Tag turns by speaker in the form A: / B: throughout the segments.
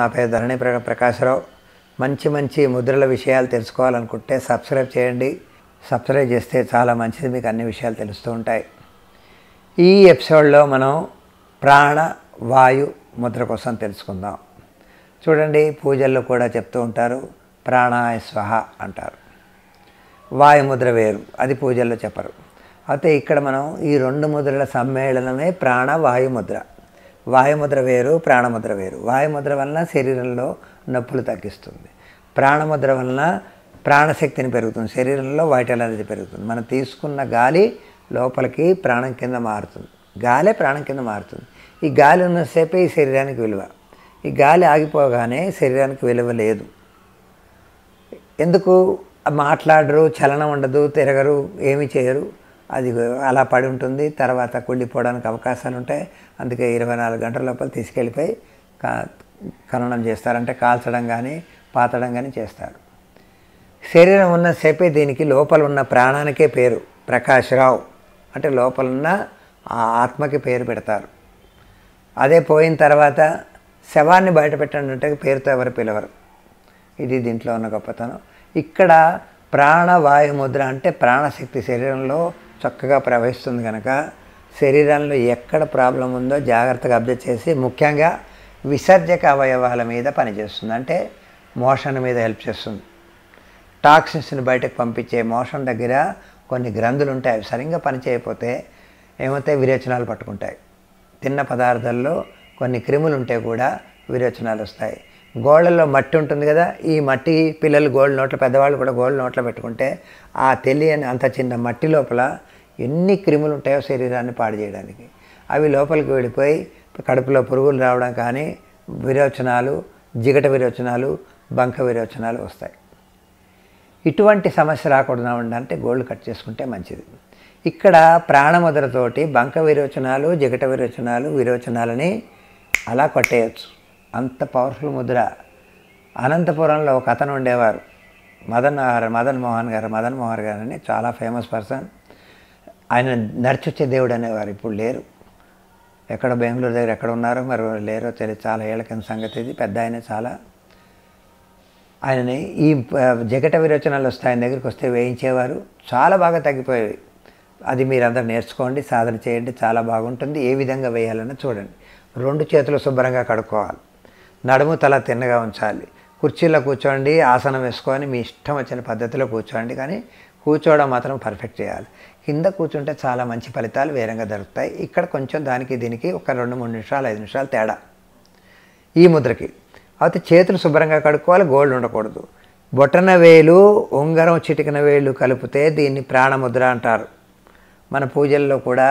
A: నా పేరు ధరణి ప్రకాశ్రావు మంచి మంచి ముద్రల విషయాలు తెలుసుకోవాలనుకుంటే సబ్స్క్రైబ్ చేయండి సబ్స్క్రైబ్ చేస్తే చాలా మంచిది మీకు అన్ని విషయాలు తెలుస్తూ ఉంటాయి ఈ ఎపిసోడ్లో మనం ప్రాణ వాయు ముద్ర కోసం తెలుసుకుందాం చూడండి పూజల్లో కూడా చెప్తూ ఉంటారు ప్రాణాయ స్వహ అంటారు వాయుముద్ర వేరు అది పూజల్లో చెప్పరు అయితే ఇక్కడ మనం ఈ రెండు ముద్రల సమ్మేళనమే ప్రాణ వాయుముద్ర వాయుముద్ర వేరు ప్రాణముద్ర వేరు వాయుముద్ర వలన శరీరంలో నొప్పులు తగ్గిస్తుంది ప్రాణముద్ర వలన ప్రాణశక్తిని పెరుగుతుంది శరీరంలో వైటల్ అనేది పెరుగుతుంది మనం తీసుకున్న గాలి లోపలికి ప్రాణం కింద మారుతుంది గాలే ప్రాణం కింద మారుతుంది ఈ గాలి ఉన్నసేపే ఈ శరీరానికి విలువ ఈ గాలి ఆగిపోగానే శరీరానికి విలువ లేదు ఎందుకు మాట్లాడరు చలనం ఉండదు తిరగరు ఏమీ చేయరు అది అలా పడి ఉంటుంది తర్వాత కుళ్ళిపోవడానికి అవకాశాలు ఉంటాయి అందుకే ఇరవై నాలుగు గంటల లోపల తీసుకెళ్ళిపోయి కా ఖననం చేస్తారంటే కాల్చడం కానీ పాతడం కానీ చేస్తారు శరీరం ఉన్న సేపే దీనికి లోపల ఉన్న ప్రాణానికే పేరు ప్రకాశ్రావు అంటే లోపల ఉన్న ఆ ఆత్మకి పేరు పెడతారు అదే పోయిన తర్వాత శవాన్ని బయట పెట్టండి అంటే పేరుతో ఎవరు పిలవరు ఇది దీంట్లో ఉన్న గొప్పతనం ఇక్కడ ప్రాణవాయుముద్ర ముద్ర అంటే ప్రాణశక్తి శరీరంలో చక్కగా ప్రవహిస్తుంది కనుక శరీరంలో ఎక్కడ ప్రాబ్లం ఉందో జాగ్రత్తగా అబ్జర్వ్ చేసి ముఖ్యంగా విసర్జక అవయవాల మీద పనిచేస్తుంది అంటే మోషన్ మీద హెల్ప్ చేస్తుంది టాక్సిన్స్ని బయటకు పంపించే మోషన్ దగ్గర కొన్ని గ్రంథులు ఉంటాయి అవి సరిగ్గా పనిచేయకపోతే ఏమైతే విరేచనాలు పట్టుకుంటాయి తిన్న పదార్థాల్లో కొన్ని క్రిములు ఉంటే కూడా విరేచనాలు వస్తాయి గోళ్ళల్లో మట్టి ఉంటుంది కదా ఈ మట్టి పిల్లలు గోల్డ్ నోట్లు పెద్దవాళ్ళు కూడా గోల్డ్ నోట్లో పెట్టుకుంటే ఆ తెలియని అంత చిన్న మట్టి లోపల ఎన్ని క్రిములు ఉంటాయో శరీరాన్ని పాడు చేయడానికి అవి లోపలికి వెళ్ళిపోయి కడుపులో పురుగులు రావడం కానీ విరోచనాలు జిగట విరోచనాలు బంక విరోచనాలు వస్తాయి ఇటువంటి సమస్య రాకుండా ఉండాలంటే గోల్డ్ కట్ చేసుకుంటే మంచిది ఇక్కడ ప్రాణముద్రతోటి బంక విరోచనాలు జిగట విరోచనాలు విరోచనాలని అలా కొట్టేయచ్చు అంత పవర్ఫుల్ ముద్ర అనంతపురంలో ఒక అతను ఉండేవారు మదన్ మదన్ మోహన్ గారు మదన్ మోహన్ గారు అని చాలా ఫేమస్ పర్సన్ ఆయన నడిచొచ్చే దేవుడు అనేవారు ఇప్పుడు లేరు ఎక్కడ బెంగళూరు దగ్గర ఎక్కడ ఉన్నారో మరి లేరో తెలియదు చాలా ఏళ్ళ కింద సంగతి ఇది పెద్ద ఆయన చాలా ఆయనని ఈ జగట విరోచనాలు వస్తాయి ఆయన దగ్గరికి వస్తే వేయించేవారు చాలా బాగా తగ్గిపోయేవి అది మీరందరూ నేర్చుకోండి సాధన చేయండి చాలా బాగుంటుంది ఏ విధంగా వేయాలన్నా చూడండి రెండు చేతులు శుభ్రంగా కడుక్కోవాలి నడుము తల తిన్నగా ఉంచాలి కుర్చీలో కూర్చోండి ఆసనం వేసుకొని మీ ఇష్టం వచ్చిన పద్ధతిలో కూర్చోండి కానీ కూర్చోవడం మాత్రం పర్ఫెక్ట్ చేయాలి కింద కూర్చుంటే చాలా మంచి ఫలితాలు వేరంగా దొరుకుతాయి ఇక్కడ కొంచెం దానికి దీనికి ఒక రెండు మూడు నిమిషాలు ఐదు నిమిషాలు తేడా ఈ ముద్రకి అయితే చేతులు శుభ్రంగా కడుక్కోవాలి గోల్డ్ ఉండకూడదు బొటన వేలు ఉంగరం చిటికిన వేలు కలిపితే దీన్ని ప్రాణముద్ర అంటారు మన పూజల్లో కూడా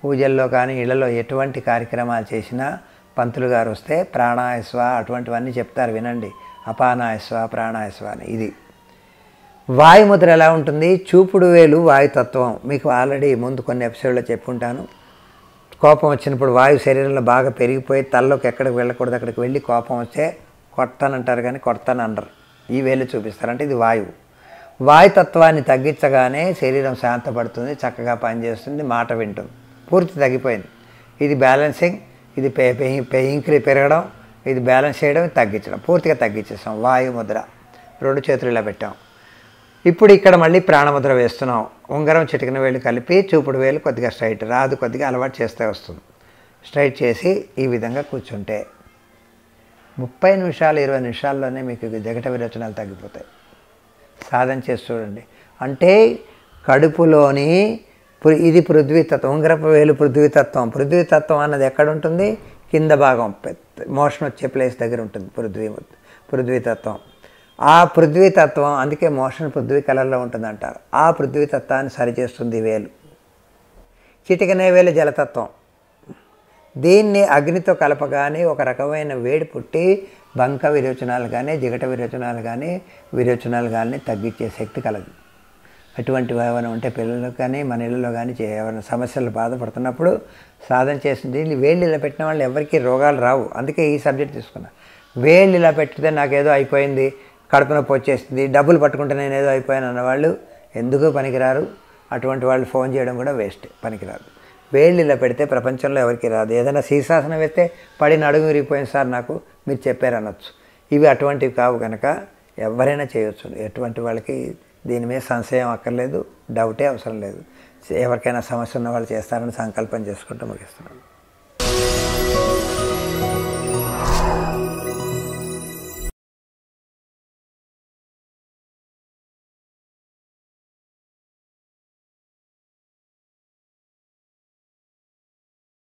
A: పూజల్లో కానీ ఇళ్లలో ఎటువంటి కార్యక్రమాలు చేసినా పంతులు గారు వస్తే ప్రాణాయస్వ అటువంటివన్నీ చెప్తారు వినండి అపానాయస్వ ప్రాణాయస్వ అని ఇది వాయుముద్ర ఎలా ఉంటుంది చూపుడు వేలు వాయుతత్వం మీకు ఆల్రెడీ ముందు కొన్ని ఎపిసోడ్లో చెప్పుకుంటాను కోపం వచ్చినప్పుడు వాయు శరీరంలో బాగా పెరిగిపోయి తలలోకి ఎక్కడికి వెళ్ళకూడదు అక్కడికి వెళ్ళి కోపం వస్తే కొట్టనంటారు కానీ కొడతాను కొడతానంటారు ఈ వేలు చూపిస్తారంటే ఇది వాయువు వాయుతత్వాన్ని తగ్గించగానే శరీరం శాంతపడుతుంది చక్కగా పనిచేస్తుంది మాట వింటుంది పూర్తి తగ్గిపోయింది ఇది బ్యాలెన్సింగ్ ఇది పే పెయింక్రీ పెరగడం ఇది బ్యాలెన్స్ చేయడం తగ్గించడం పూర్తిగా తగ్గించేసాం వాయుముద్ర రెండు చేతులు ఇలా పెట్టాం ఇప్పుడు ఇక్కడ మళ్ళీ ప్రాణముద్ర వేస్తున్నాం ఉంగరం చిటికిన వేలు కలిపి చూపుడు వేలు కొద్దిగా స్ట్రైట్ రాదు కొద్దిగా అలవాటు చేస్తే వస్తుంది స్ట్రైట్ చేసి ఈ విధంగా కూర్చుంటే ముప్పై నిమిషాలు ఇరవై నిమిషాల్లోనే మీకు జగట విరచనాలు తగ్గిపోతాయి సాధన చేసి చూడండి అంటే కడుపులోని ఇది పృథ్వీతత్వం ఉంగరపు వేలు పృథ్వీతత్వం పృథ్వీతత్వం అన్నది ఎక్కడ ఉంటుంది కింద భాగం పెద్ద మోషన్ వచ్చే ప్లేస్ దగ్గర ఉంటుంది పృథ్వీ పృథ్వీతత్వం ఆ పృథ్వీతత్వం అందుకే మోషన్ పృథ్వీ కళల్లో ఉంటుందంటారు ఆ పృథ్వీతత్వాన్ని సరిచేస్తుంది వేలు చిటికనే వేలు జలతత్వం దీన్ని అగ్నితో కలపగానే ఒక రకమైన వేడి పుట్టి బంక విరోచనాలు కానీ జిగట విరోచనాలు కానీ విరోచనాలు కానీ తగ్గించే శక్తి కలదు అటువంటి ఏమైనా ఉంటే పిల్లలకు కానీ మన ఇళ్ళలో కానీ ఏమైనా సమస్యలు బాధపడుతున్నప్పుడు సాధన చేసింది దీన్ని వేళ్ళు ఇలా పెట్టిన వాళ్ళు ఎవరికి రోగాలు రావు అందుకే ఈ సబ్జెక్ట్ తీసుకున్నా వేళ్ళు ఇలా పెట్టితే నాకేదో అయిపోయింది కడుపు నొప్పి వచ్చేస్తుంది డబ్బులు పట్టుకుంటే నేను ఏదో అయిపోయాను అన్నవాళ్ళు ఎందుకు పనికిరారు అటువంటి వాళ్ళు ఫోన్ చేయడం కూడా వేస్ట్ పనికిరాదు వేళ్ళు ఇలా పెడితే ప్రపంచంలో ఎవరికి రాదు ఏదైనా శీర్షాసనం వేస్తే పడిన అడుగు విరిగిపోయింది సార్ నాకు మీరు చెప్పారనొచ్చు ఇవి అటువంటివి కావు కనుక ఎవరైనా చేయొచ్చు ఎటువంటి వాళ్ళకి దీని మీద సంశయం అక్కర్లేదు డౌటే అవసరం లేదు ఎవరికైనా సమస్య ఉన్న వాళ్ళు చేస్తారని సంకల్పం చేసుకుంటూ ముగిస్తున్నాను